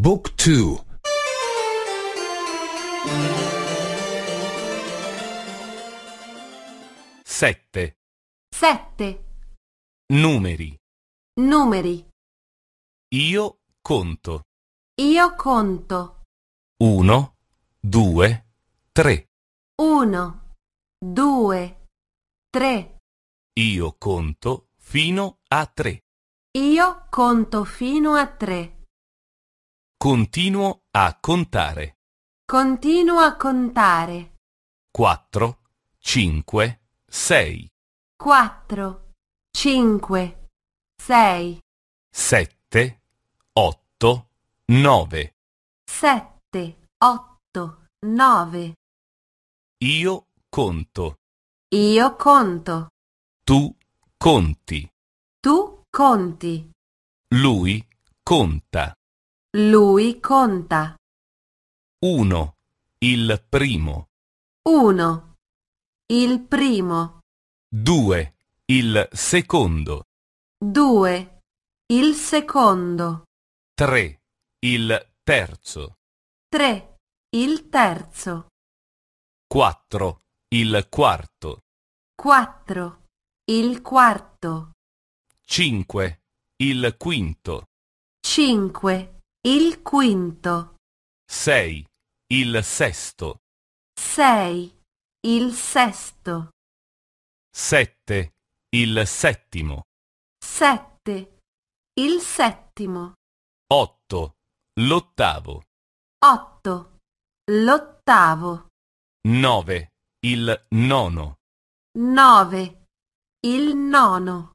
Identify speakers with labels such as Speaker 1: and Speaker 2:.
Speaker 1: Book 2 7
Speaker 2: 7 Numeri Numeri
Speaker 1: Io conto
Speaker 2: Io conto
Speaker 1: 1 2 3
Speaker 2: 1 2 3
Speaker 1: Io conto fino a 3
Speaker 2: Io conto fino a 3
Speaker 1: Continuo a contare.
Speaker 2: Continuo a contare.
Speaker 1: 4, 5, 6.
Speaker 2: 4, 5, 6.
Speaker 1: 7, 8, 9.
Speaker 2: 7, 8, 9.
Speaker 1: Io conto.
Speaker 2: Io conto.
Speaker 1: Tu conti.
Speaker 2: Tu conti.
Speaker 1: Lui conta.
Speaker 2: Lui conta.
Speaker 1: 1. Il primo.
Speaker 2: 1. Il primo.
Speaker 1: 2. Il secondo.
Speaker 2: 2. Il secondo.
Speaker 1: 3. Il terzo.
Speaker 2: 3. Il terzo.
Speaker 1: 4. Il quarto.
Speaker 2: 4. Il quarto.
Speaker 1: 5. Il quinto.
Speaker 2: 5. Il quinto.
Speaker 1: Sei. Il sesto.
Speaker 2: Sei. Il sesto.
Speaker 1: Sette. Il settimo.
Speaker 2: Sette. Il settimo.
Speaker 1: Otto. L'ottavo.
Speaker 2: Otto. L'ottavo.
Speaker 1: Nove. Il nono.
Speaker 2: Nove. Il nono.